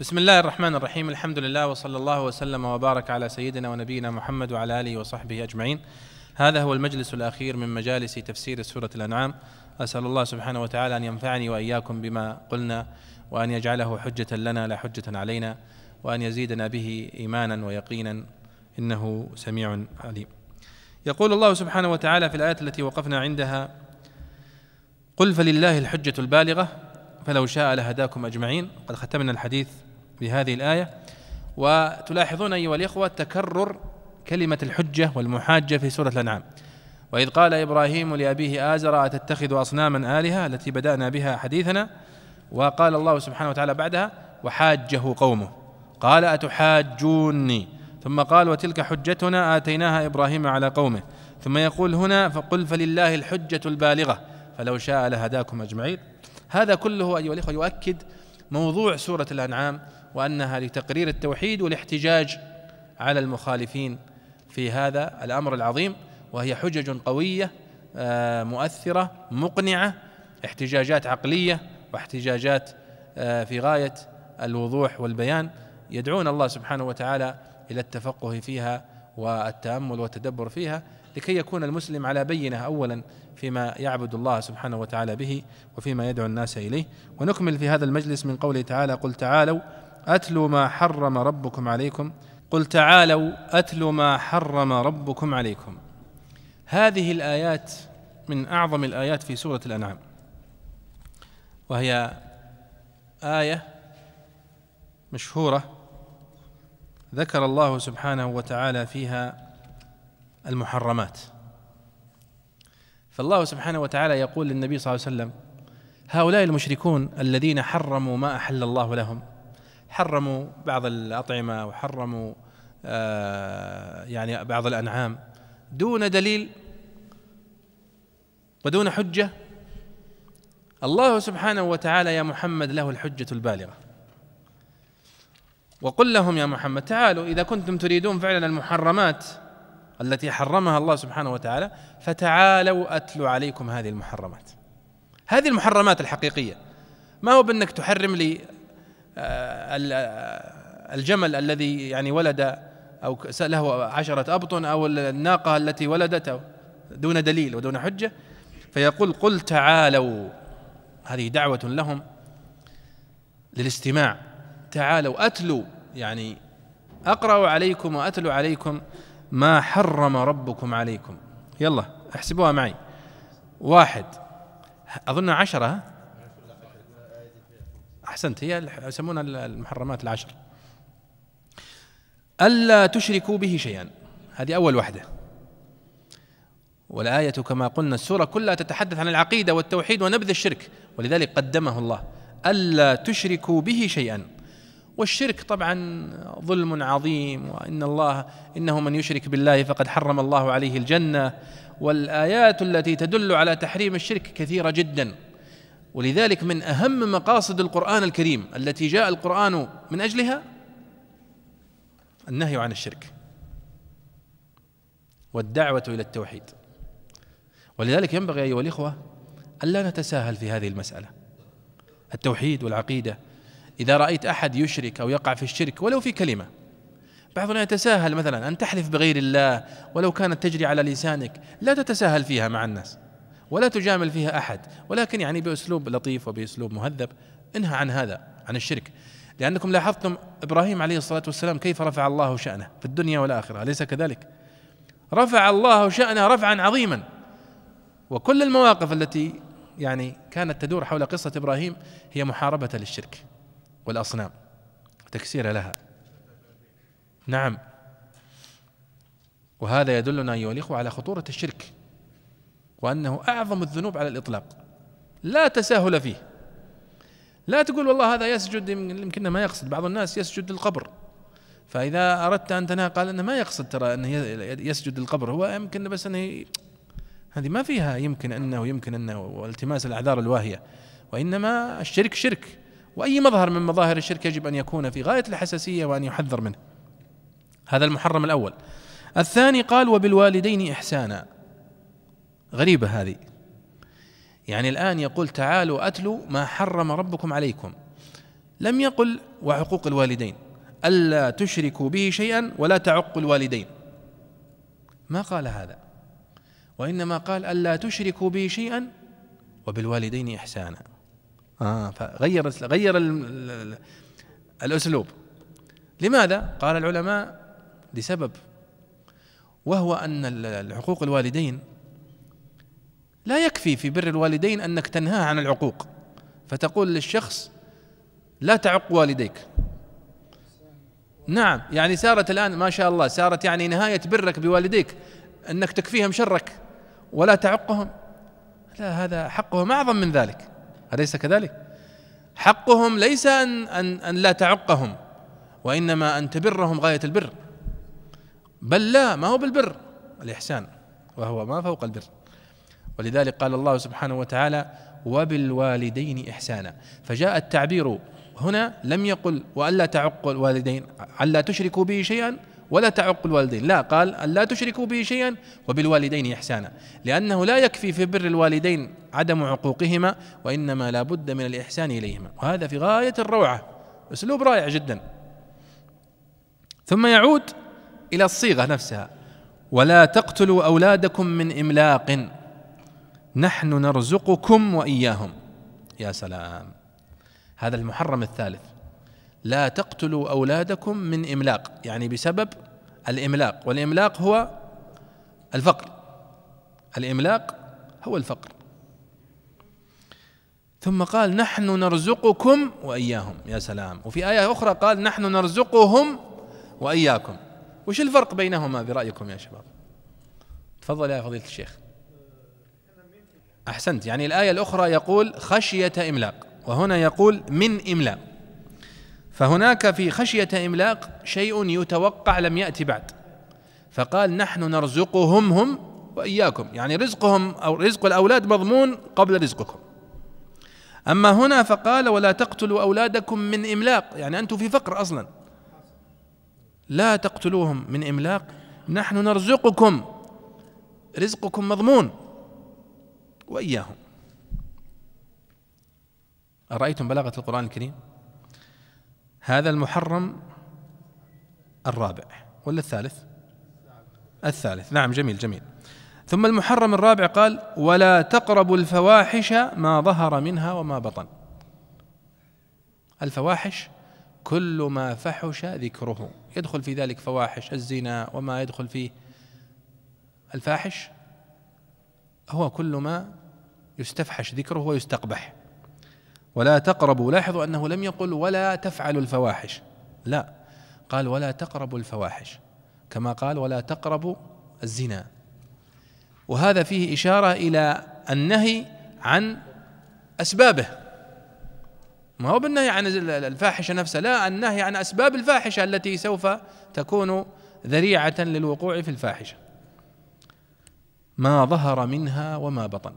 بسم الله الرحمن الرحيم الحمد لله وصلى الله وسلم وبارك على سيدنا ونبينا محمد وعلى اله وصحبه اجمعين هذا هو المجلس الاخير من مجالس تفسير سوره الانعام اسال الله سبحانه وتعالى ان ينفعني واياكم بما قلنا وان يجعله حجه لنا لا حجه علينا وان يزيدنا به ايمانا ويقينا انه سميع عليم يقول الله سبحانه وتعالى في الايه التي وقفنا عندها قل فلله الحجه البالغه فلو شاء لهداكم اجمعين قد ختمنا الحديث بهذه الآية وتلاحظون أيها الإخوة تكرر كلمة الحجة والمحاجة في سورة الأنعام وإذ قال إبراهيم لأبيه آزر أتتخذ أصناما آلهة التي بدأنا بها حديثنا وقال الله سبحانه وتعالى بعدها وحاجه قومه قال أتحاجوني ثم قال وتلك حجتنا آتيناها إبراهيم على قومه ثم يقول هنا فقل فلله الحجة البالغة فلو شاء لهداكم أجمعين هذا كله أيها الإخوة يؤكد موضوع سورة الأنعام وانها لتقرير التوحيد والاحتجاج على المخالفين في هذا الامر العظيم وهي حجج قويه آه، مؤثره مقنعه احتجاجات عقليه واحتجاجات آه، في غايه الوضوح والبيان يدعون الله سبحانه وتعالى الى التفقه فيها والتامل والتدبر فيها لكي يكون المسلم على بينه اولا فيما يعبد الله سبحانه وتعالى به وفيما يدعو الناس اليه ونكمل في هذا المجلس من قوله تعالى قل تعالوا اتلوا ما حرم ربكم عليكم قل تعالوا اتلوا ما حرم ربكم عليكم هذه الآيات من أعظم الآيات في سورة الأنعام وهي آية مشهورة ذكر الله سبحانه وتعالى فيها المحرمات فالله سبحانه وتعالى يقول للنبي صلى الله عليه وسلم هؤلاء المشركون الذين حرموا ما أحل الله لهم حرموا بعض الأطعمة وحرموا آه، يعني بعض الأنعام دون دليل ودون حجة الله سبحانه وتعالى يا محمد له الحجة البالغة وقل لهم يا محمد تعالوا إذا كنتم تريدون فعلا المحرمات التي حرمها الله سبحانه وتعالى فتعالوا أتلو عليكم هذه المحرمات هذه المحرمات الحقيقية ما هو بأنك تحرم لي آه، آه، الجمل الذي يعني ولد أو له عشرة أبطن أو الناقة التي ولدت دون دليل ودون حجة فيقول قل تعالوا هذه دعوة لهم للاستماع تعالوا أتلوا يعني أقرأ عليكم وأتلو عليكم ما حرم ربكم عليكم يلا احسبوها معي واحد أظن عشرة احسنت هي يسمونها المحرمات العشر الا تشركوا به شيئا هذه اول واحده والايه كما قلنا السوره كلها تتحدث عن العقيده والتوحيد ونبذ الشرك ولذلك قدمه الله الا تشركوا به شيئا والشرك طبعا ظلم عظيم وان الله انه من يشرك بالله فقد حرم الله عليه الجنه والايات التي تدل على تحريم الشرك كثيره جدا ولذلك من اهم مقاصد القران الكريم التي جاء القران من اجلها النهي عن الشرك والدعوه الى التوحيد ولذلك ينبغي ايها الاخوه الا نتساهل في هذه المساله التوحيد والعقيده اذا رايت احد يشرك او يقع في الشرك ولو في كلمه بعضنا يتساهل مثلا ان تحلف بغير الله ولو كانت تجري على لسانك لا تتساهل فيها مع الناس ولا تجامل فيها احد ولكن يعني باسلوب لطيف وباسلوب مهذب انهى عن هذا عن الشرك لانكم لاحظتم ابراهيم عليه الصلاه والسلام كيف رفع الله شانه في الدنيا والاخره اليس كذلك؟ رفع الله شانه رفعا عظيما وكل المواقف التي يعني كانت تدور حول قصه ابراهيم هي محاربه للشرك والاصنام تكسير لها نعم وهذا يدلنا ايها الاخوه على خطوره الشرك وأنه أعظم الذنوب على الإطلاق لا تساهل فيه لا تقول والله هذا يسجد يمكن ما يقصد بعض الناس يسجد للقبر فإذا أردت أن تنهى قال أنه ما يقصد ترى أنه يسجد للقبر هو يمكن بس أنه هذه ما فيها يمكن أنه يمكن أنه والتماس الأعذار الواهية وإنما الشرك شرك وأي مظهر من مظاهر الشرك يجب أن يكون في غاية الحساسية وأن يحذر منه هذا المحرم الأول الثاني قال وبالوالدين إحسانا غريبة هذه يعني الآن يقول تعالوا أتلوا ما حرم ربكم عليكم لم يقل وحقوق الوالدين ألا تشركوا به شيئا ولا تعقوا الوالدين ما قال هذا وإنما قال ألا تشركوا به شيئا وبالوالدين إحسانا آه فغير غير الأسلوب لماذا؟ قال العلماء لسبب وهو أن حقوق الوالدين لا يكفي في بر الوالدين انك تنهاه عن العقوق فتقول للشخص لا تعق والديك نعم يعني صارت الان ما شاء الله صارت يعني نهايه برك بوالديك انك تكفيهم شرك ولا تعقهم لا هذا حقهم اعظم من ذلك اليس كذلك حقهم ليس ان ان, أن لا تعقهم وانما ان تبرهم غايه البر بل لا ما هو بالبر الاحسان وهو ما فوق البر ولذلك قال الله سبحانه وتعالى وبالوالدين إحسانا فجاء التعبير هنا لم يقل وألا تعقوا الوالدين ألا تشركوا به شيئا ولا تعق الوالدين لا قال ألا تشركوا به شيئا وبالوالدين إحسانا لأنه لا يكفي في بر الوالدين عدم عقوقهما وإنما لا بد من الإحسان إليهما وهذا في غاية الروعة أسلوب رائع جدا ثم يعود إلى الصيغة نفسها ولا تقتلوا أولادكم من إملاق نحن نرزقكم واياهم يا سلام هذا المحرم الثالث لا تقتلوا اولادكم من املاق يعني بسبب الاملاق والاملاق هو الفقر الاملاق هو الفقر ثم قال نحن نرزقكم واياهم يا سلام وفي ايه اخرى قال نحن نرزقهم واياكم وش الفرق بينهما برايكم يا شباب تفضل يا فضيله الشيخ أحسنت يعني الآية الأخرى يقول خشية إملاق وهنا يقول من إملاق فهناك في خشية إملاق شيء يتوقع لم يأتي بعد فقال نحن نرزقهم هم وإياكم يعني رزقهم أو رزق الأولاد مضمون قبل رزقكم أما هنا فقال ولا تقتلوا أولادكم من إملاق يعني أنتم في فقر أصلا لا تقتلوهم من إملاق نحن نرزقكم رزقكم مضمون وإياهم أرأيتم بلاغة القرآن الكريم هذا المحرم الرابع ولا الثالث الثالث نعم جميل جميل ثم المحرم الرابع قال ولا تقربوا الفواحش ما ظهر منها وما بطن الفواحش كل ما فحش ذكره يدخل في ذلك فواحش الزنا وما يدخل فيه الفاحش هو كل ما يستفحش ذكره ويستقبح ولا تقربوا لاحظوا أنه لم يقل ولا تفعلوا الفواحش لا قال ولا تقربوا الفواحش كما قال ولا تقربوا الزنا وهذا فيه إشارة إلى النهي عن أسبابه ما هو بالنهي عن الفاحشة نفسها لا النهي عن أسباب الفاحشة التي سوف تكون ذريعة للوقوع في الفاحشة ما ظهر منها وما بطن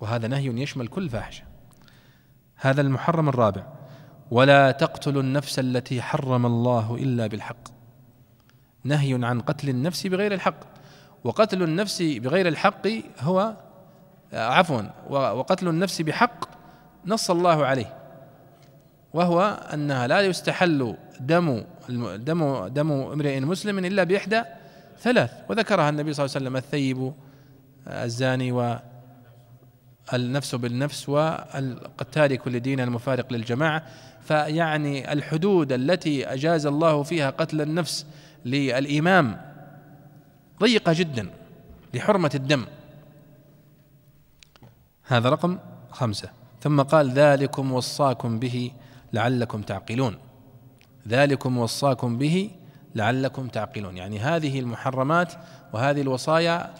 وهذا نهي يشمل كل فاحشة هذا المحرم الرابع ولا تقتلوا النفس التي حرم الله إلا بالحق نهي عن قتل النفس بغير الحق وقتل النفس بغير الحق هو عفوا وقتل النفس بحق نص الله عليه وهو انها لا يستحل دم دم دم امرئ مسلم الا باحدى ثلاث وذكرها النبي صلى الله عليه وسلم الثيب الزاني و النفس بالنفس والقتال كل دين المفارق للجماعة فيعني الحدود التي أجاز الله فيها قتل النفس للإمام ضيقة جدا لحرمة الدم هذا رقم خمسة ثم قال ذلكم وصاكم به لعلكم تعقلون ذلكم وصاكم به لعلكم تعقلون يعني هذه المحرمات وهذه الوصايا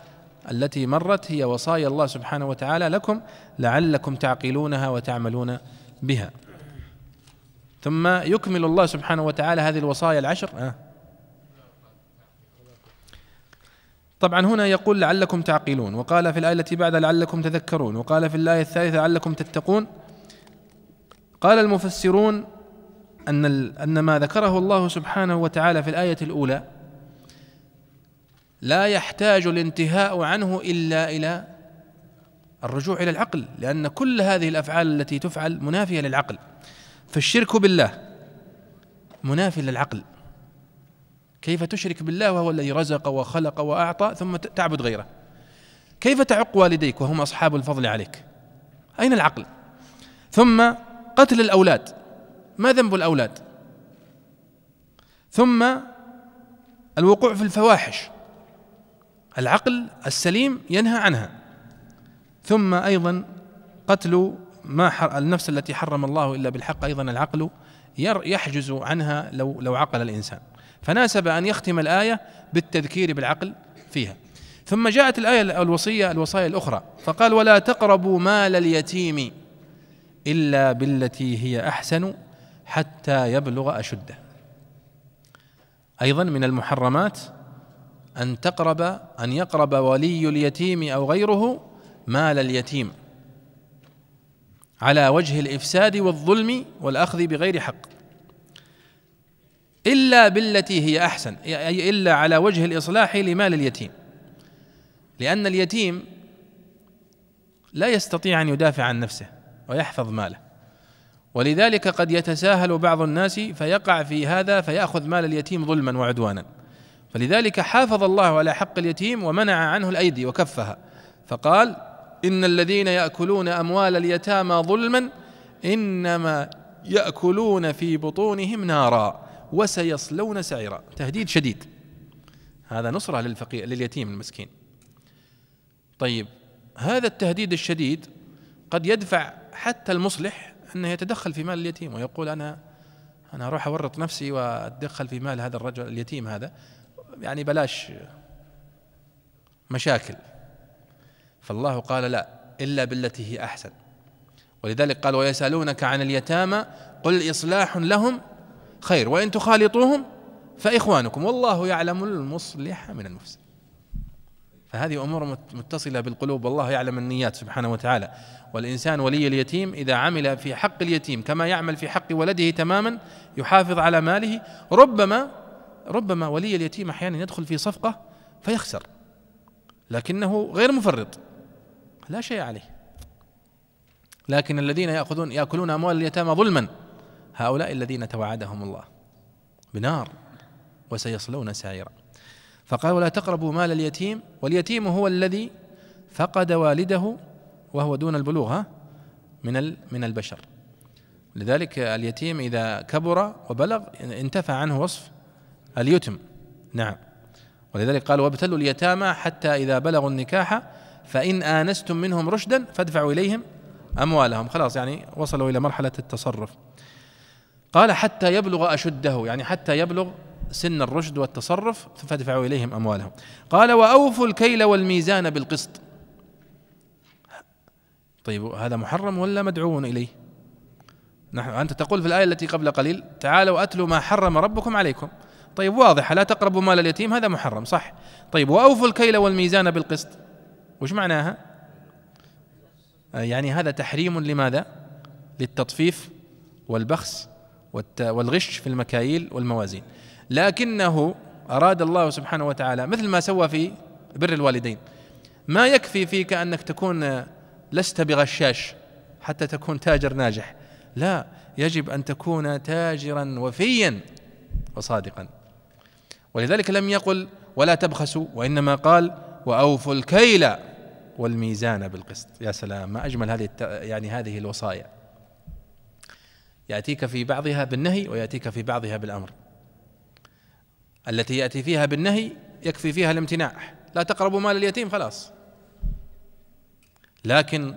التي مرت هي وصايا الله سبحانه وتعالى لكم لعلكم تعقلونها وتعملون بها ثم يكمل الله سبحانه وتعالى هذه الوصايا العشر آه. طبعا هنا يقول لعلكم تعقلون وقال في الآية التي بعد لعلكم تذكرون وقال في الآية الثالثة لعلكم تتقون قال المفسرون أن أن ما ذكره الله سبحانه وتعالى في الآية الأولى لا يحتاج الانتهاء عنه الا الى الرجوع الى العقل لان كل هذه الافعال التي تفعل منافيه للعقل فالشرك بالله منافي للعقل كيف تشرك بالله وهو الذي رزق وخلق واعطى ثم تعبد غيره كيف تعق والديك وهم اصحاب الفضل عليك اين العقل ثم قتل الاولاد ما ذنب الاولاد ثم الوقوع في الفواحش العقل السليم ينهى عنها ثم أيضا قتل ما حر النفس التي حرم الله إلا بالحق أيضا العقل يحجز عنها لو لو عقل الإنسان فناسب أن يختم الآية بالتذكير بالعقل فيها ثم جاءت الآية الوصية الوصايا الأخرى فقال ولا تقربوا مال اليتيم إلا بالتي هي أحسن حتى يبلغ أشده أيضا من المحرمات أن تقرب أن يقرب ولي اليتيم أو غيره مال اليتيم على وجه الإفساد والظلم والأخذ بغير حق إلا بالتي هي أحسن أي إلا على وجه الإصلاح لمال اليتيم لأن اليتيم لا يستطيع أن يدافع عن نفسه ويحفظ ماله ولذلك قد يتساهل بعض الناس فيقع في هذا فيأخذ مال اليتيم ظلما وعدوانا فلذلك حافظ الله على حق اليتيم ومنع عنه الايدي وكفها فقال ان الذين ياكلون اموال اليتامى ظلما انما ياكلون في بطونهم نارا وسيصلون سعيرا تهديد شديد هذا نصره للفقير لليتيم المسكين طيب هذا التهديد الشديد قد يدفع حتى المصلح انه يتدخل في مال اليتيم ويقول انا انا اروح اورط نفسي واتدخل في مال هذا الرجل اليتيم هذا يعني بلاش مشاكل فالله قال لا إلا بالتي هي أحسن ولذلك قال ويسألونك عن اليتامى قل إصلاح لهم خير وإن تخالطوهم فإخوانكم والله يعلم المصلح من المفسد فهذه أمور متصلة بالقلوب والله يعلم النيات سبحانه وتعالى والإنسان ولي اليتيم إذا عمل في حق اليتيم كما يعمل في حق ولده تماما يحافظ على ماله ربما ربما ولي اليتيم احيانا يدخل في صفقه فيخسر لكنه غير مفرط لا شيء عليه لكن الذين ياخذون ياكلون اموال اليتامى ظلما هؤلاء الذين توعدهم الله بنار وسيصلون سعيرا فقال ولا تقربوا مال اليتيم واليتيم هو الذي فقد والده وهو دون البلوغ من من البشر لذلك اليتيم اذا كبر وبلغ انتفى عنه وصف اليتم نعم ولذلك قال وابتلوا اليتامى حتى إذا بلغوا النكاح فإن آنستم منهم رشدا فادفعوا إليهم أموالهم خلاص يعني وصلوا إلى مرحلة التصرف قال حتى يبلغ أشده يعني حتى يبلغ سن الرشد والتصرف فادفعوا إليهم أموالهم قال وأوفوا الكيل والميزان بالقسط طيب هذا محرم ولا مدعون إليه نحن أنت تقول في الآية التي قبل قليل تعالوا أتلوا ما حرم ربكم عليكم طيب واضحه لا تقربوا مال اليتيم هذا محرم صح طيب واوفوا الكيل والميزان بالقسط وش معناها آه، يعني هذا تحريم لماذا للتطفيف والبخس والغش في المكاييل والموازين لكنه اراد الله سبحانه وتعالى مثل ما سوى في بر الوالدين ما يكفي فيك انك تكون آه، لست بغشاش حتى تكون تاجر ناجح لا يجب ان تكون تاجرا وفيا وصادقا ولذلك لم يقل ولا تبخسوا وإنما قال وأوفوا الكيل والميزان بالقسط يا سلام ما أجمل هذه يعني هذه الوصايا يأتيك في بعضها بالنهي ويأتيك في بعضها بالأمر التي يأتي فيها بالنهي يكفي فيها الامتناع لا تقربوا مال اليتيم خلاص لكن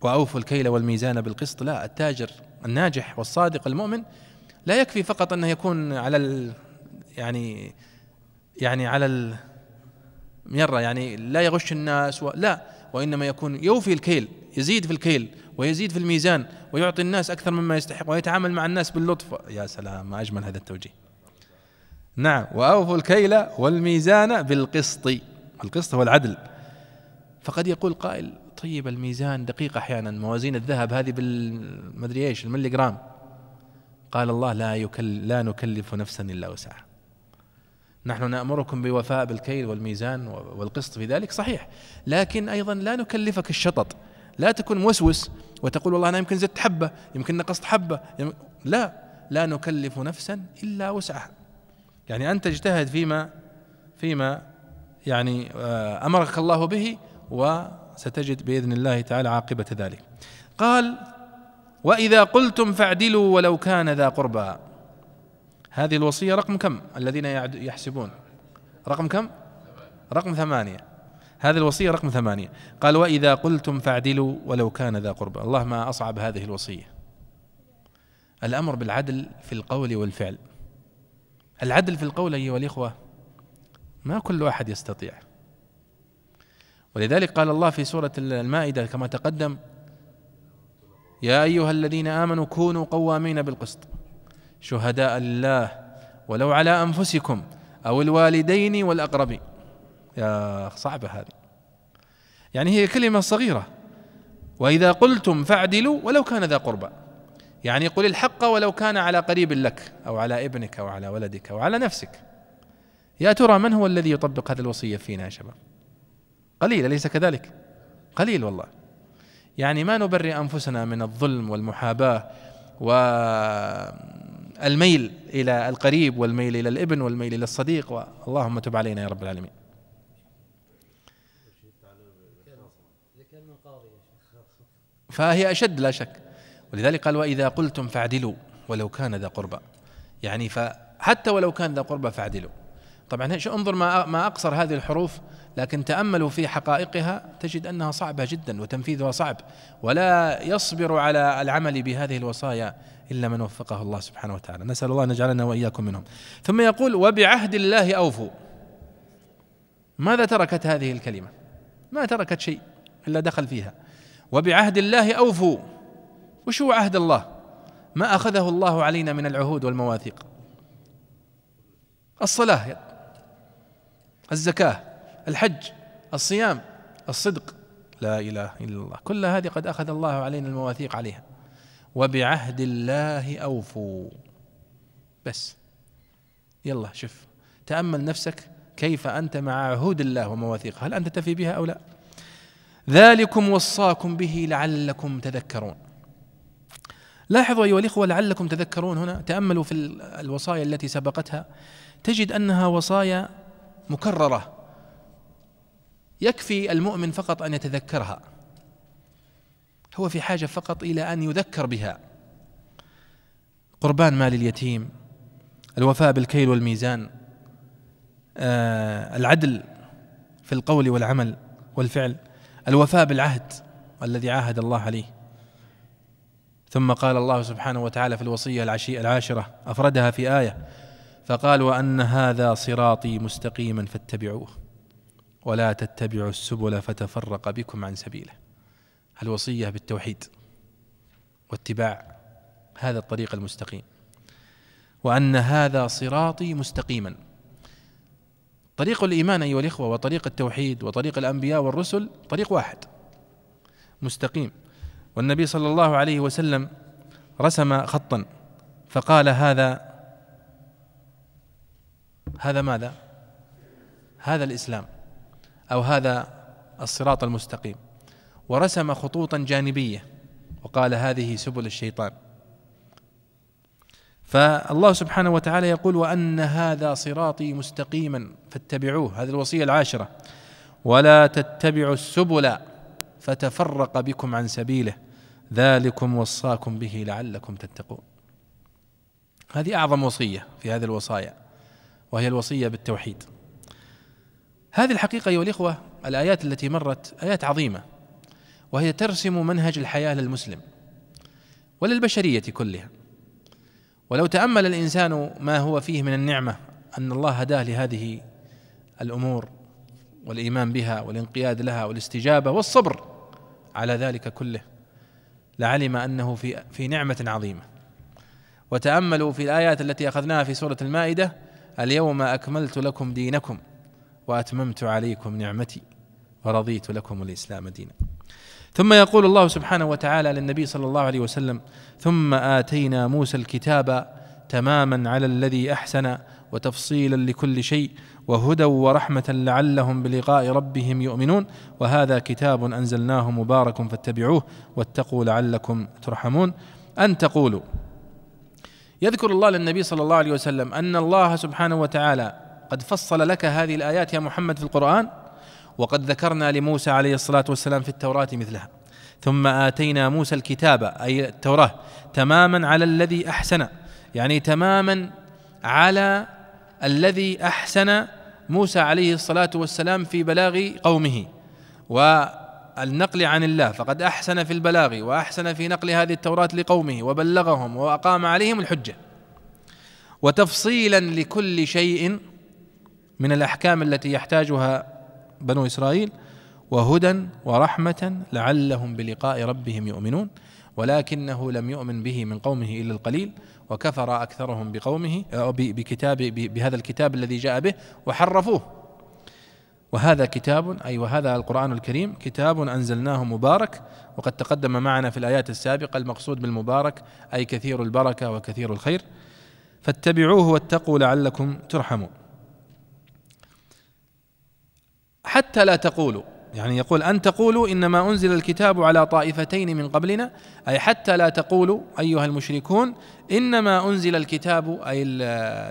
وأوفوا الكيل والميزان بالقسط لا التاجر الناجح والصادق المؤمن لا يكفي فقط أنه يكون على يعني يعني على المره يعني لا يغش الناس و... لا وإنما يكون يوفي الكيل يزيد في الكيل ويزيد في الميزان ويعطي الناس أكثر مما يستحق ويتعامل مع الناس باللطف يا سلام ما أجمل هذا التوجيه نعم وأوفوا الكيل والميزان بالقسط القسط هو العدل فقد يقول قائل طيب الميزان دقيق أحيانا موازين الذهب هذه بالمدري إيش الملي جرام قال الله لا يكل لا نكلف نفسا إلا وسعها نحن نأمركم بوفاء بالكيل والميزان والقسط في ذلك صحيح لكن أيضا لا نكلفك الشطط لا تكون موسوس وتقول والله أنا يمكن زدت حبة يمكن نقصت حبة لا لا نكلف نفسا إلا وسعها يعني أنت اجتهد فيما فيما يعني آه، أمرك الله به وستجد بإذن الله تعالى عاقبة ذلك قال وإذا قلتم فاعدلوا ولو كان ذا قربى هذه الوصية رقم كم الذين يحسبون رقم كم رقم ثمانية هذه الوصية رقم ثمانية قال وإذا قلتم فاعدلوا ولو كان ذا قربى الله ما أصعب هذه الوصية الأمر بالعدل في القول والفعل العدل في القول أيها الإخوة ما كل أحد يستطيع ولذلك قال الله في سورة المائدة كما تقدم يا أيها الذين آمنوا كونوا قوامين بالقسط شهداء لله ولو على انفسكم او الوالدين والاقربين يا صعبه هذه يعني هي كلمه صغيره واذا قلتم فاعدلوا ولو كان ذا قربى يعني قل الحق ولو كان على قريب لك او على ابنك او على ولدك او على نفسك يا ترى من هو الذي يطبق هذه الوصيه فينا يا شباب قليل اليس كذلك قليل والله يعني ما نبرئ انفسنا من الظلم والمحاباه و الميل إلى القريب والميل إلى الابن والميل إلى الصديق اللهم تب علينا يا رب العالمين فهي أشد لا شك ولذلك قال وإذا قلتم فاعدلوا ولو كان ذا قربى يعني فحتى ولو كان ذا قربى فاعدلوا طبعا انظر ما ما اقصر هذه الحروف لكن تاملوا في حقائقها تجد انها صعبه جدا وتنفيذها صعب ولا يصبر على العمل بهذه الوصايا إلا من وفقه الله سبحانه وتعالى نسأل الله أن يجعلنا وإياكم منهم ثم يقول وبعهد الله أوفوا ماذا تركت هذه الكلمة ما تركت شيء إلا دخل فيها وبعهد الله أوفوا وش هو عهد الله ما أخذه الله علينا من العهود والمواثيق الصلاة الزكاة الحج الصيام الصدق لا إله إلا الله كل هذه قد أخذ الله علينا المواثيق عليها وبعهد الله أوفوا بس يلا شف تأمل نفسك كيف أنت مع عهود الله ومواثيقه هل أنت تفي بها أو لا ذلكم وصاكم به لعلكم تذكرون لاحظوا أيها الإخوة لعلكم تذكرون هنا تأملوا في الوصايا التي سبقتها تجد أنها وصايا مكررة يكفي المؤمن فقط أن يتذكرها هو في حاجة فقط إلى أن يذكر بها قربان مال اليتيم الوفاء بالكيل والميزان آه العدل في القول والعمل والفعل الوفاء بالعهد الذي عاهد الله عليه ثم قال الله سبحانه وتعالى في الوصية العشي العاشرة أفردها في آية فقال وأن هذا صراطي مستقيما فاتبعوه ولا تتبعوا السبل فتفرق بكم عن سبيله الوصية بالتوحيد واتباع هذا الطريق المستقيم وأن هذا صراطي مستقيما طريق الإيمان أيها الإخوة وطريق التوحيد وطريق الأنبياء والرسل طريق واحد مستقيم والنبي صلى الله عليه وسلم رسم خطا فقال هذا هذا ماذا؟ هذا الإسلام أو هذا الصراط المستقيم ورسم خطوطا جانبيه وقال هذه سبل الشيطان فالله سبحانه وتعالى يقول وان هذا صراطي مستقيما فاتبعوه هذه الوصيه العاشره ولا تتبعوا السبل فتفرق بكم عن سبيله ذلكم وصاكم به لعلكم تتقون هذه اعظم وصيه في هذه الوصايا وهي الوصيه بالتوحيد هذه الحقيقه ايها الاخوه الايات التي مرت ايات عظيمه وهي ترسم منهج الحياه للمسلم وللبشريه كلها ولو تامل الانسان ما هو فيه من النعمه ان الله هداه لهذه الامور والايمان بها والانقياد لها والاستجابه والصبر على ذلك كله لعلم انه في في نعمه عظيمه وتاملوا في الايات التي اخذناها في سوره المائده اليوم اكملت لكم دينكم واتممت عليكم نعمتي ورضيت لكم الاسلام دينا ثم يقول الله سبحانه وتعالى للنبي صلى الله عليه وسلم ثم آتينا موسى الكتاب تماما على الذي أحسن وتفصيلا لكل شيء وهدى ورحمة لعلهم بلقاء ربهم يؤمنون وهذا كتاب أنزلناه مبارك فاتبعوه واتقوا لعلكم ترحمون أن تقولوا يذكر الله للنبي صلى الله عليه وسلم أن الله سبحانه وتعالى قد فصل لك هذه الآيات يا محمد في القرآن وقد ذكرنا لموسى عليه الصلاة والسلام في التوراة مثلها ثم آتينا موسى الكتاب أي التوراة تماما على الذي أحسن يعني تماما على الذي أحسن موسى عليه الصلاة والسلام في بلاغ قومه والنقل عن الله فقد أحسن في البلاغ وأحسن في نقل هذه التوراة لقومه وبلغهم وأقام عليهم الحجة وتفصيلا لكل شيء من الأحكام التي يحتاجها بنو إسرائيل وهدى ورحمة لعلهم بلقاء ربهم يؤمنون ولكنه لم يؤمن به من قومه إلا القليل وكفر أكثرهم بقومه بكتاب بهذا الكتاب الذي جاء به وحرفوه وهذا كتاب أي وهذا القرآن الكريم كتاب أنزلناه مبارك وقد تقدم معنا في الآيات السابقة المقصود بالمبارك أي كثير البركة وكثير الخير فاتبعوه واتقوا لعلكم ترحمون حتى لا تقولوا يعني يقول أن تقولوا إنما أنزل الكتاب على طائفتين من قبلنا أي حتى لا تقولوا أيها المشركون إنما أنزل الكتاب أي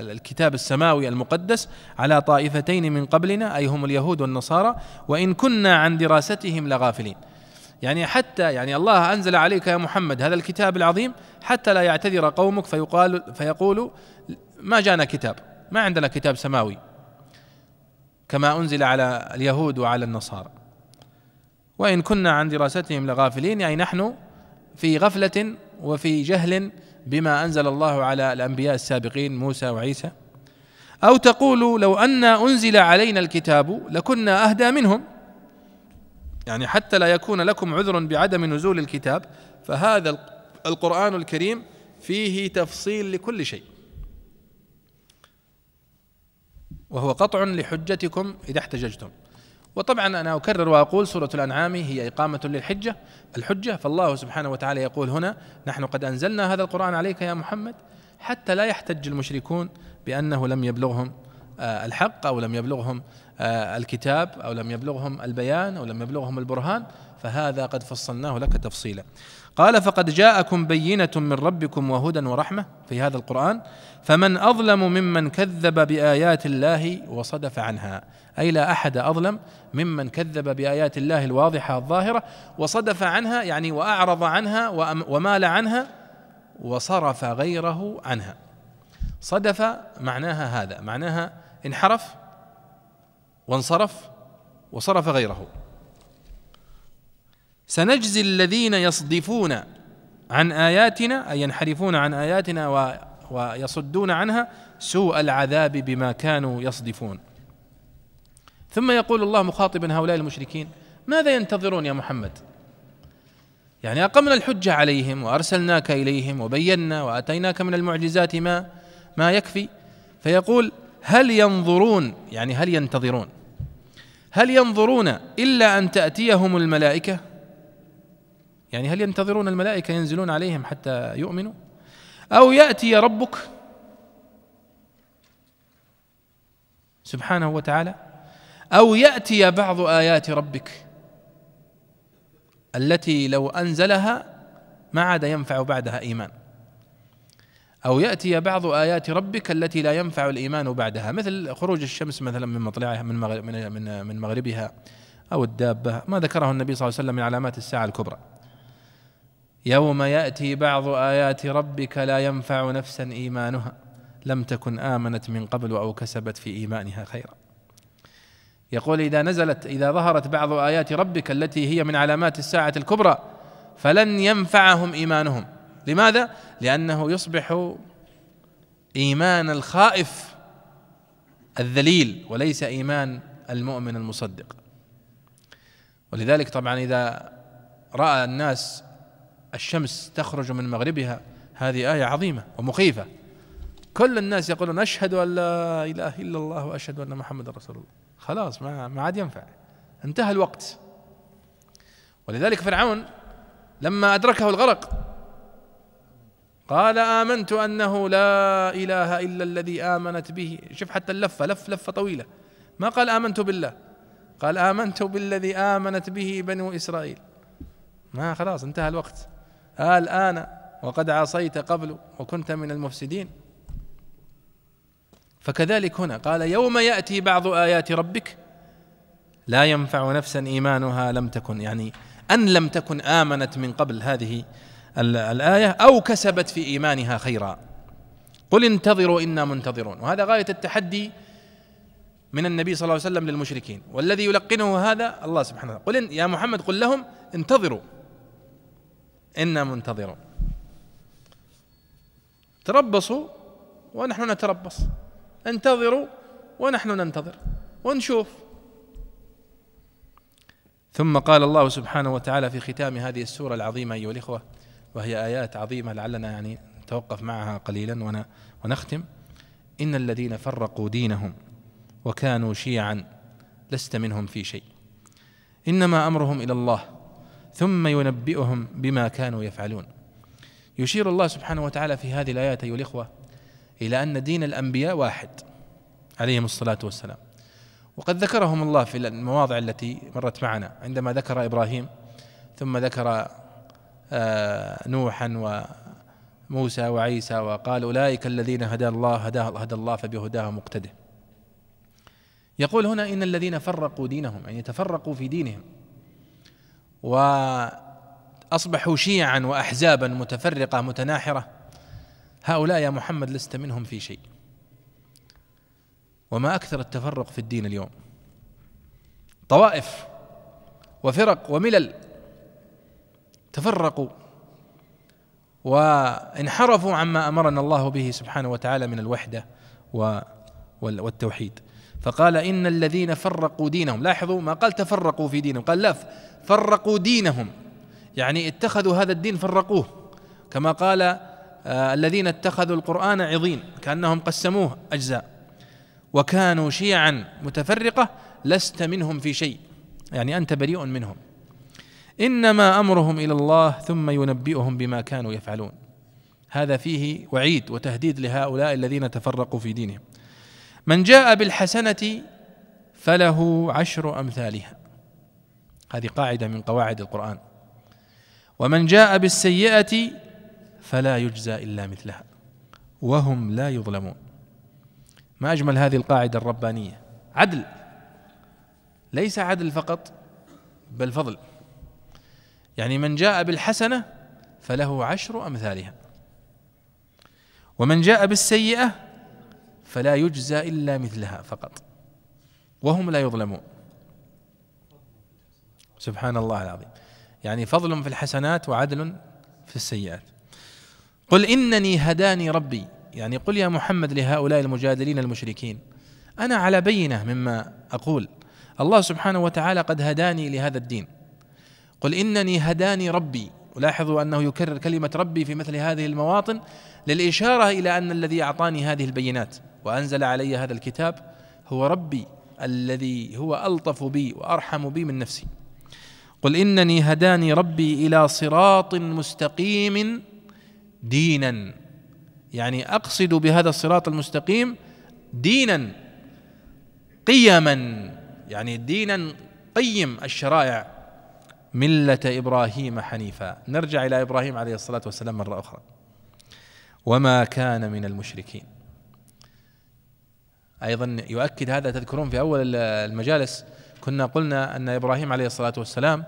الكتاب السماوي المقدس على طائفتين من قبلنا أي هم اليهود والنصارى وإن كنا عن دراستهم لغافلين يعني حتى يعني الله أنزل عليك يا محمد هذا الكتاب العظيم حتى لا يعتذر قومك فيقال فيقولوا ما جانا كتاب ما عندنا كتاب سماوي كما أنزل على اليهود وعلى النصارى وإن كنا عن دراستهم لغافلين يعني نحن في غفلة وفي جهل بما أنزل الله على الأنبياء السابقين موسى وعيسى أو تقول لو أن أنزل علينا الكتاب لكنا أهدى منهم يعني حتى لا يكون لكم عذر بعدم نزول الكتاب فهذا القرآن الكريم فيه تفصيل لكل شيء وهو قطع لحجتكم إذا احتججتم وطبعا أنا أكرر وأقول سورة الأنعام هي إقامة للحجة الحجة فالله سبحانه وتعالى يقول هنا نحن قد أنزلنا هذا القرآن عليك يا محمد حتى لا يحتج المشركون بأنه لم يبلغهم آه، الحق أو لم يبلغهم آه، الكتاب أو لم يبلغهم البيان أو لم يبلغهم البرهان فهذا قد فصلناه لك تفصيلا قال فقد جاءكم بينة من ربكم وهدى ورحمة في هذا القرآن فمن أظلم ممن كذب بآيات الله وصدف عنها أي لا أحد أظلم ممن كذب بآيات الله الواضحة الظاهرة وصدف عنها يعني وأعرض عنها ومال عنها وصرف غيره عنها صدف معناها هذا معناها انحرف وانصرف وصرف غيره سنجزي الذين يصدفون عن آياتنا أي ينحرفون عن آياتنا و ويصدون عنها سوء العذاب بما كانوا يصدفون ثم يقول الله مخاطبا هؤلاء المشركين ماذا ينتظرون يا محمد يعني أقمنا الحجة عليهم وأرسلناك إليهم وبينا وأتيناك من المعجزات ما ما يكفي فيقول هل ينظرون يعني هل ينتظرون هل ينظرون إلا أن تأتيهم الملائكة يعني هل ينتظرون الملائكة ينزلون عليهم حتى يؤمنوا أو يأتي ربك سبحانه وتعالى أو يأتي بعض آيات ربك التي لو أنزلها ما عاد ينفع بعدها إيمان أو يأتي بعض آيات ربك التي لا ينفع الإيمان بعدها مثل خروج الشمس مثلا من مطلعها من مغرب من من مغربها أو الدابة ما ذكره النبي صلى الله عليه وسلم من علامات الساعة الكبرى يوم ياتي بعض ايات ربك لا ينفع نفسا ايمانها لم تكن امنت من قبل او كسبت في ايمانها خيرا يقول اذا نزلت اذا ظهرت بعض ايات ربك التي هي من علامات الساعه الكبرى فلن ينفعهم ايمانهم لماذا لانه يصبح ايمان الخائف الذليل وليس ايمان المؤمن المصدق ولذلك طبعا اذا راى الناس الشمس تخرج من مغربها هذه آية عظيمة ومخيفة كل الناس يقولون أشهد أن لا إله إلا الله وأشهد أن محمد رسول الله خلاص ما, ما عاد ينفع انتهى الوقت ولذلك فرعون لما أدركه الغرق قال آمنت أنه لا إله إلا الذي آمنت به شوف حتى اللفة لف لفة طويلة ما قال آمنت بالله قال آمنت بالذي آمنت به بنو إسرائيل ما خلاص انتهى الوقت ها آه، الآن وقد عصيت قبل وكنت من المفسدين فكذلك هنا قال يوم يأتي بعض آيات ربك لا ينفع نفسا إيمانها لم تكن يعني أن لم تكن آمنت من قبل هذه الآية أو كسبت في إيمانها خيرا قل انتظروا إنا منتظرون وهذا غاية التحدي من النبي صلى الله عليه وسلم للمشركين والذي يلقنه هذا الله سبحانه وتعالى قل يا محمد قل لهم انتظروا إنا منتظرون تربصوا ونحن نتربص انتظروا ونحن ننتظر ونشوف ثم قال الله سبحانه وتعالى في ختام هذه السورة العظيمة أيها الإخوة وهي آيات عظيمة لعلنا يعني نتوقف معها قليلا ونختم إن الذين فرقوا دينهم وكانوا شيعا لست منهم في شيء إنما أمرهم إلى الله ثم ينبئهم بما كانوا يفعلون يشير الله سبحانه وتعالى في هذه الآيات أيها الإخوة إلى أن دين الأنبياء واحد عليهم الصلاة والسلام وقد ذكرهم الله في المواضع التي مرت معنا عندما ذكر إبراهيم ثم ذكر آه، نوحا وموسى وعيسى وقال أولئك الذين هدى الله هداه هدى الله فبهداه مقتده يقول هنا إن الذين فرقوا دينهم يعني تفرقوا في دينهم واصبحوا شيعا واحزابا متفرقه متناحره هؤلاء يا محمد لست منهم في شيء وما اكثر التفرق في الدين اليوم طوائف وفرق وملل تفرقوا وانحرفوا عما امرنا الله به سبحانه وتعالى من الوحده والتوحيد فقال ان الذين فرقوا دينهم لاحظوا ما قال تفرقوا في دينهم قال لا فرقوا دينهم يعني اتخذوا هذا الدين فرقوه كما قال آه، الذين اتخذوا القرآن عظيم كأنهم قسموه أجزاء وكانوا شيعا متفرقة لست منهم في شيء يعني أنت بريء منهم إنما أمرهم إلى الله ثم ينبئهم بما كانوا يفعلون هذا فيه وعيد وتهديد لهؤلاء الذين تفرقوا في دينهم من جاء بالحسنة فله عشر أمثالها هذه قاعدة من قواعد القرآن ومن جاء بالسيئة فلا يجزى إلا مثلها وهم لا يظلمون ما أجمل هذه القاعدة الربانية عدل ليس عدل فقط بل فضل يعني من جاء بالحسنة فله عشر أمثالها ومن جاء بالسيئة فلا يجزى إلا مثلها فقط وهم لا يظلمون سبحان الله العظيم يعني فضل في الحسنات وعدل في السيئات قل إنني هداني ربي يعني قل يا محمد لهؤلاء المجادلين المشركين أنا على بينة مما أقول الله سبحانه وتعالى قد هداني لهذا الدين قل إنني هداني ربي ولاحظوا أنه يكرر كلمة ربي في مثل هذه المواطن للإشارة إلى أن الذي أعطاني هذه البينات وأنزل علي هذا الكتاب هو ربي الذي هو ألطف بي وأرحم بي من نفسي قل انني هداني ربي الى صراط مستقيم دينا يعني اقصد بهذا الصراط المستقيم دينا قيما يعني دينا قيم الشرائع مله ابراهيم حنيفا نرجع الى ابراهيم عليه الصلاه والسلام مره اخرى وما كان من المشركين ايضا يؤكد هذا تذكرون في اول المجالس كنا قلنا أن إبراهيم عليه الصلاة والسلام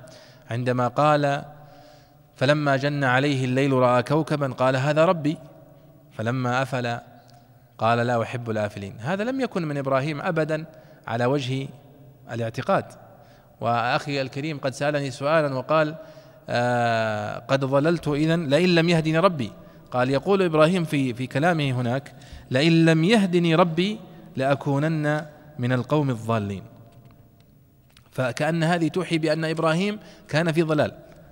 عندما قال فلما جن عليه الليل رأى كوكبا قال هذا ربي فلما أفل قال لا أحب الآفلين هذا لم يكن من إبراهيم أبدا على وجه الاعتقاد وأخي الكريم قد سألني سؤالا وقال آه قد ضللت إذا لئن لم يهدني ربي قال يقول إبراهيم في, في كلامه هناك لئن لم يهدني ربي لأكونن من القوم الضالين فكأن هذه توحي بأن إبراهيم كان في ضلال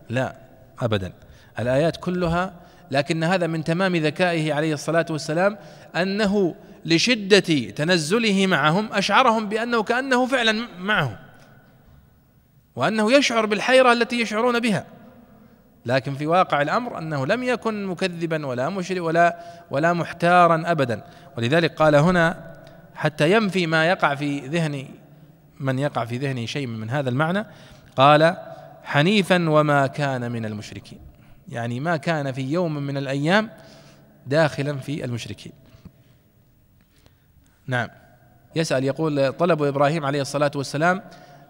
لا أبدا الآيات كلها لكن هذا من تمام ذكائه عليه الصلاة والسلام أنه لشدة تنزله معهم أشعرهم بأنه كأنه فعلا معهم وأنه يشعر بالحيرة التي يشعرون بها لكن في واقع الأمر أنه لم يكن مكذبا ولا مشرك ولا ولا محتارا أبدا ولذلك قال هنا حتى ينفي ما يقع في ذهن من يقع في ذهنه شيء من هذا المعنى قال حنيفا وما كان من المشركين يعني ما كان في يوم من الايام داخلا في المشركين نعم يسال يقول طلب ابراهيم عليه الصلاه والسلام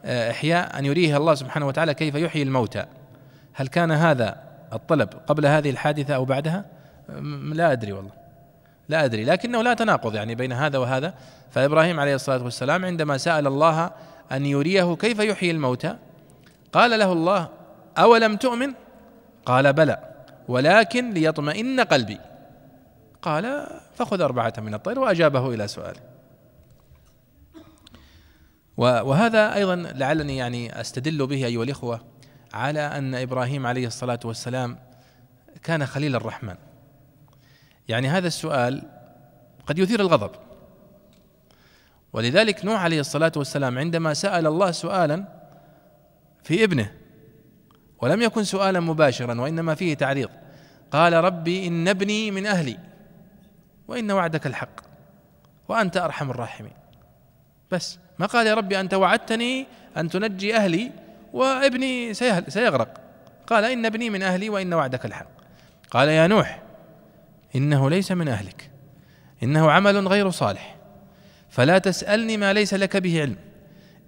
آه، احياء ان يريه الله سبحانه وتعالى كيف يحيي الموتى هل كان هذا الطلب قبل هذه الحادثه او بعدها لا ادري والله لا أدري لكنه لا تناقض يعني بين هذا وهذا فإبراهيم عليه الصلاة والسلام عندما سأل الله أن يريه كيف يحيي الموتى قال له الله أولم تؤمن قال بلى ولكن ليطمئن قلبي قال فخذ أربعة من الطير وأجابه إلى سؤاله وهذا أيضا لعلني يعني أستدل به أيها الإخوة على أن إبراهيم عليه الصلاة والسلام كان خليل الرحمن يعني هذا السؤال قد يثير الغضب ولذلك نوح عليه الصلاة والسلام عندما سأل الله سؤالا في ابنه ولم يكن سؤالا مباشرا وإنما فيه تعريض قال ربي إن ابني من أهلي وإن وعدك الحق وأنت أرحم الراحمين بس ما قال يا ربي أنت وعدتني أن تنجي أهلي وابني سيغرق قال إن ابني من أهلي وإن وعدك الحق قال يا نوح انه ليس من اهلك انه عمل غير صالح فلا تسالني ما ليس لك به علم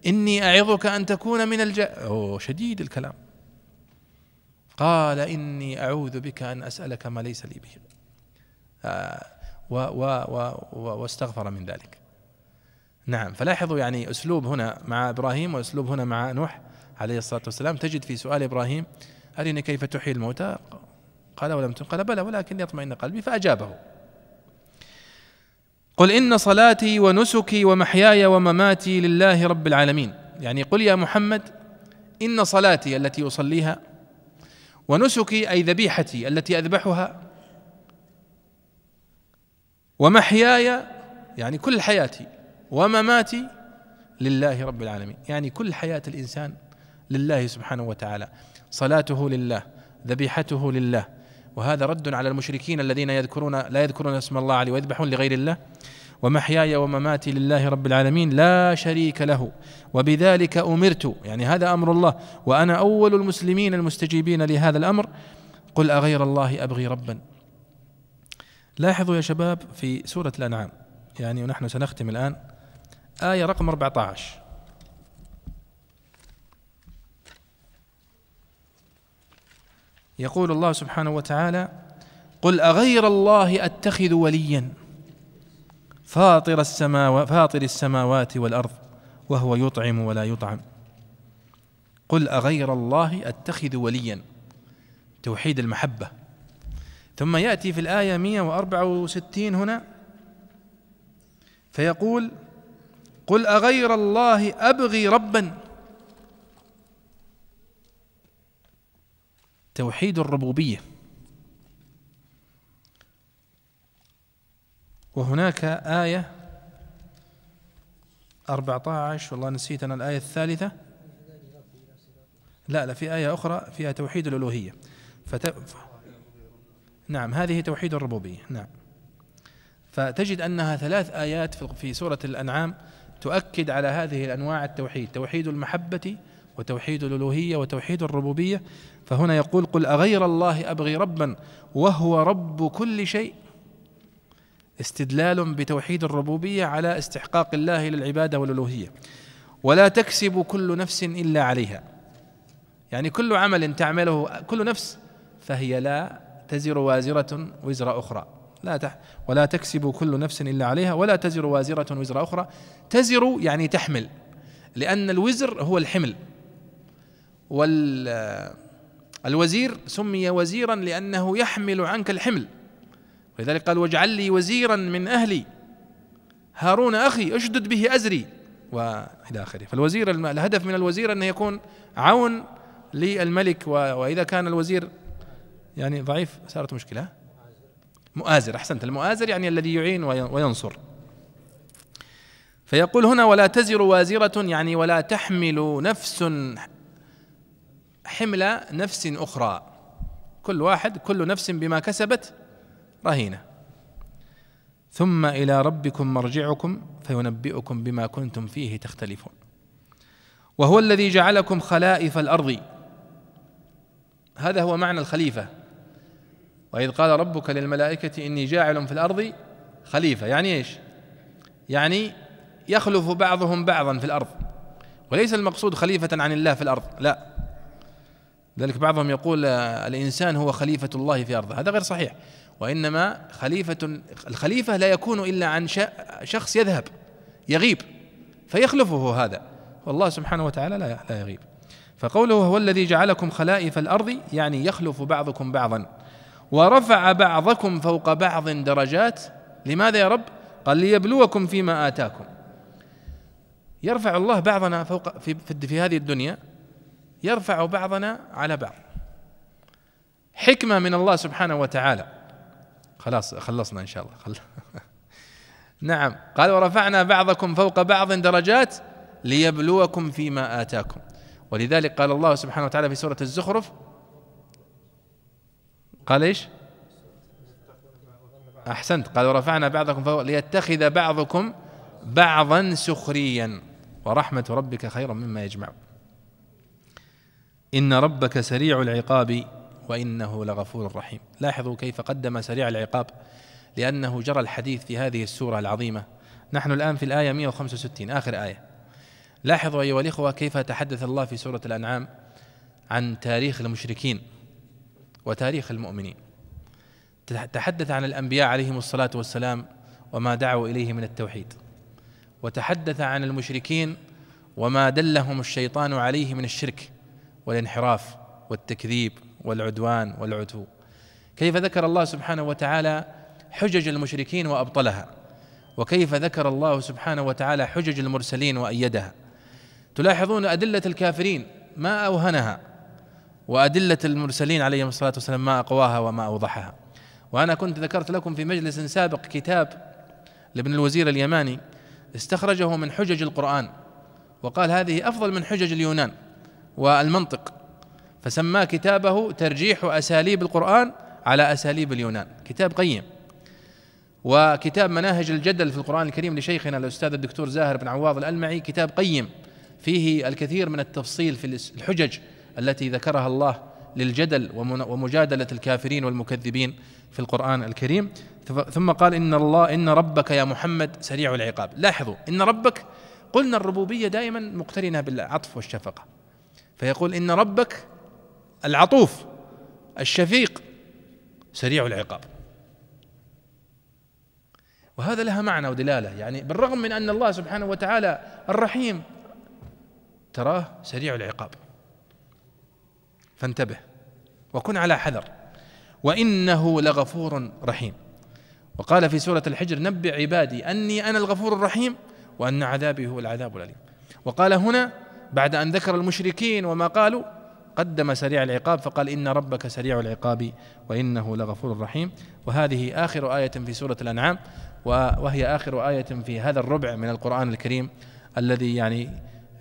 اني اعظك ان تكون من الج أوه شديد الكلام قال اني اعوذ بك ان اسالك ما ليس لي به آه و و و و واستغفر من ذلك نعم فلاحظوا يعني اسلوب هنا مع ابراهيم واسلوب هنا مع نوح عليه الصلاه والسلام تجد في سؤال ابراهيم ارني كيف تحيي الموتى قال ولم تنقل بلى ولكن يطمئن قلبي فأجابه قل إن صلاتي ونسكي ومحياي ومماتي لله رب العالمين يعني قل يا محمد إن صلاتي التي أصليها ونسكي أي ذبيحتي التي أذبحها ومحياي يعني كل حياتي ومماتي لله رب العالمين يعني كل حياة الإنسان لله سبحانه وتعالى صلاته لله ذبيحته لله وهذا رد على المشركين الذين يذكرون لا يذكرون اسم الله عليه ويذبحون لغير الله ومحياي ومماتي لله رب العالمين لا شريك له وبذلك امرت يعني هذا امر الله وانا اول المسلمين المستجيبين لهذا الامر قل اغير الله ابغي ربا لاحظوا يا شباب في سوره الانعام يعني ونحن سنختم الان ايه رقم 14 يقول الله سبحانه وتعالى قل أغير الله أتخذ وليا فاطر السماوات فاطر السماوات والأرض وهو يطعم ولا يطعم قل أغير الله أتخذ وليا توحيد المحبة ثم يأتي في الآية 164 هنا فيقول قل أغير الله أبغي ربًا توحيد الربوبية وهناك آية 14 والله نسيت أنا الآية الثالثة لا لا في آية أخرى فيها توحيد الألوهية فت... نعم هذه توحيد الربوبية نعم فتجد أنها ثلاث آيات في سورة الأنعام تؤكد على هذه الأنواع التوحيد توحيد المحبة وتوحيد الألوهية وتوحيد الربوبية فهنا يقول قل أغير الله أبغي ربا وهو رب كل شيء استدلال بتوحيد الربوبية على استحقاق الله للعبادة والألوهية ولا تكسب كل نفس إلا عليها يعني كل عمل تعمله كل نفس فهي لا تزر وازرة وزر أخرى لا تح ولا تكسب كل نفس إلا عليها ولا تزر وازرة وزر أخرى تزر يعني تحمل لأن الوزر هو الحمل والوزير آه، سمي وزيرا لأنه يحمل عنك الحمل ولذلك قال واجعل لي وزيرا من أهلي هارون أخي أشدد به أزري وإلى آخره فالوزير الهدف من الوزير أنه يكون عون للملك وإذا كان الوزير يعني ضعيف صارت مشكلة مؤازر أحسنت المؤازر يعني الذي يعين وينصر فيقول هنا ولا تزر وازرة يعني ولا تحمل نفس حمل نفس أخرى كل واحد كل نفس بما كسبت رهينة ثم إلى ربكم مرجعكم فينبئكم بما كنتم فيه تختلفون وهو الذي جعلكم خلائف الأرض هذا هو معنى الخليفة وإذ قال ربك للملائكة إني جاعل في الأرض خليفة يعني إيش يعني يخلف بعضهم بعضا في الأرض وليس المقصود خليفة عن الله في الأرض لا لذلك بعضهم يقول آه، الإنسان هو خليفة الله في أرضه هذا غير صحيح وإنما خليفة الخليفة لا يكون إلا عن شخص يذهب يغيب فيخلفه هذا والله سبحانه وتعالى لا لا يغيب فقوله هو الذي جعلكم خلائف الأرض يعني يخلف بعضكم بعضا ورفع بعضكم فوق بعض درجات لماذا يا رب قال ليبلوكم فيما آتاكم يرفع الله بعضنا فوق في, في, في هذه الدنيا يرفع بعضنا على بعض حكمة من الله سبحانه وتعالى خلاص خلصنا إن شاء الله خل... نعم قال ورفعنا بعضكم فوق بعض درجات ليبلوكم فيما آتاكم ولذلك قال الله سبحانه وتعالى في سورة الزخرف قال ايش؟ أحسنت قال ورفعنا بعضكم فوق ليتخذ بعضكم بعضا سخريا ورحمة ربك خيرا مما يجمعون إن ربك سريع العقاب وإنه لغفور رحيم لاحظوا كيف قدم سريع العقاب لأنه جرى الحديث في هذه السورة العظيمة نحن الآن في الآية 165 آخر آية لاحظوا أيها الإخوة كيف تحدث الله في سورة الأنعام عن تاريخ المشركين وتاريخ المؤمنين تحدث عن الأنبياء عليهم الصلاة والسلام وما دعوا إليه من التوحيد وتحدث عن المشركين وما دلهم الشيطان عليه من الشرك والانحراف والتكذيب والعدوان والعتو كيف ذكر الله سبحانه وتعالى حجج المشركين وابطلها وكيف ذكر الله سبحانه وتعالى حجج المرسلين وايدها تلاحظون ادله الكافرين ما اوهنها وادله المرسلين عليهم الصلاه والسلام ما اقواها وما اوضحها وانا كنت ذكرت لكم في مجلس سابق كتاب لابن الوزير اليماني استخرجه من حجج القران وقال هذه افضل من حجج اليونان والمنطق فسماه كتابه ترجيح أساليب القرآن على أساليب اليونان كتاب قيم وكتاب مناهج الجدل في القرآن الكريم لشيخنا الأستاذ الدكتور زاهر بن عواض الألمعي كتاب قيم فيه الكثير من التفصيل في الحجج التي ذكرها الله للجدل ومجادلة الكافرين والمكذبين في القرآن الكريم ثم قال إن الله إن ربك يا محمد سريع العقاب لاحظوا إن ربك قلنا الربوبية دائما مقترنة بالعطف والشفقة فيقول إن ربك العطوف الشفيق سريع العقاب وهذا لها معنى ودلاله يعني بالرغم من ان الله سبحانه وتعالى الرحيم تراه سريع العقاب فانتبه وكن على حذر وانه لغفور رحيم وقال في سوره الحجر نبئ عبادي اني انا الغفور الرحيم وان عذابي هو العذاب الاليم وقال هنا بعد أن ذكر المشركين وما قالوا قدم سريع العقاب فقال إن ربك سريع العقاب وإنه لغفور رحيم وهذه آخر آية في سورة الأنعام وهي آخر آية في هذا الربع من القرآن الكريم الذي يعني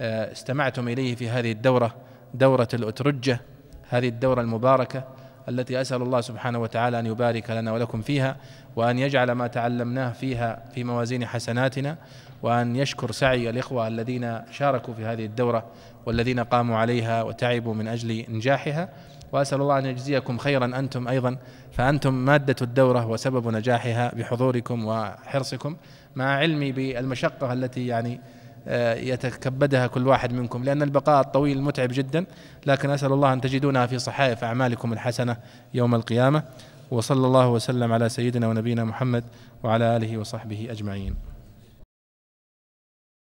آه، استمعتم إليه في هذه الدورة دورة الأترجة هذه الدورة المباركة التي أسأل الله سبحانه وتعالى أن يبارك لنا ولكم فيها وأن يجعل ما تعلمناه فيها في موازين حسناتنا وأن يشكر سعي الإخوة الذين شاركوا في هذه الدورة والذين قاموا عليها وتعبوا من أجل إنجاحها وأسأل الله أن يجزيكم خيرا أنتم أيضا فأنتم مادة الدورة وسبب نجاحها بحضوركم وحرصكم مع علمي بالمشقة التي يعني آه، يتكبدها كل واحد منكم لأن البقاء الطويل متعب جدا لكن أسأل الله أن تجدونها في صحائف أعمالكم الحسنة يوم القيامة وصلى الله وسلم على سيدنا ونبينا محمد وعلى آله وصحبه أجمعين